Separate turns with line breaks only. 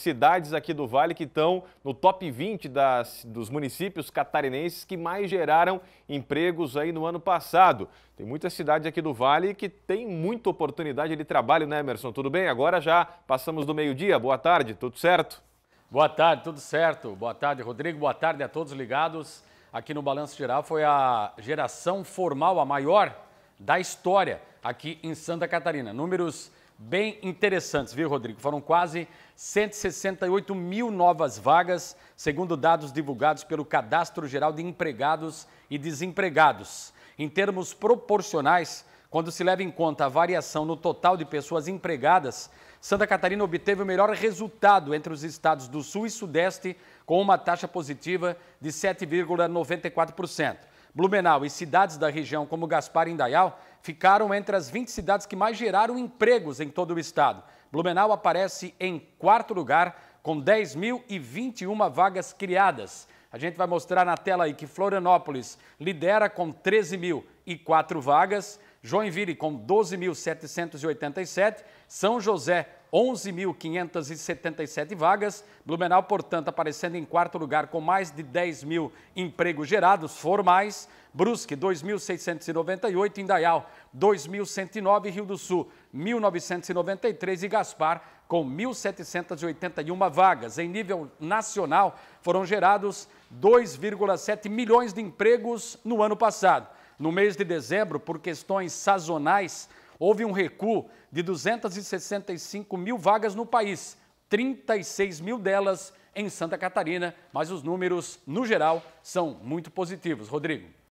cidades aqui do Vale que estão no top 20 das, dos municípios catarinenses que mais geraram empregos aí no ano passado. Tem muitas cidades aqui do Vale que tem muita oportunidade de trabalho, né, Emerson? Tudo bem? Agora já passamos do meio-dia. Boa tarde, tudo certo? Boa tarde, tudo certo. Boa tarde, Rodrigo. Boa tarde a todos ligados. Aqui
no Balanço Geral foi a geração formal, a maior da história aqui em Santa Catarina. Números bem interessantes, viu, Rodrigo? Foram quase 168 mil novas vagas, segundo dados divulgados pelo Cadastro Geral de Empregados e Desempregados. Em termos proporcionais, quando se leva em conta a variação no total de pessoas empregadas, Santa Catarina obteve o melhor resultado entre os estados do Sul e Sudeste, com uma taxa positiva de 7,94%. Blumenau e cidades da região como Gaspar e Indaial ficaram entre as 20 cidades que mais geraram empregos em todo o estado. Blumenau aparece em quarto lugar, com 10.021 vagas criadas. A gente vai mostrar na tela aí que Florianópolis lidera com 13.004 vagas, Joinville com 12.787, São José 11.577 vagas, Blumenau, portanto, aparecendo em quarto lugar com mais de 10 mil empregos gerados formais, Brusque 2.698, Indaial 2.109, Rio do Sul 1.993 e Gaspar com 1.781 vagas. Em nível nacional, foram gerados 2,7 milhões de empregos no ano passado. No mês de dezembro, por questões sazonais, houve um recuo de 265 mil vagas no país, 36 mil delas em Santa Catarina, mas os números, no geral, são muito positivos. Rodrigo.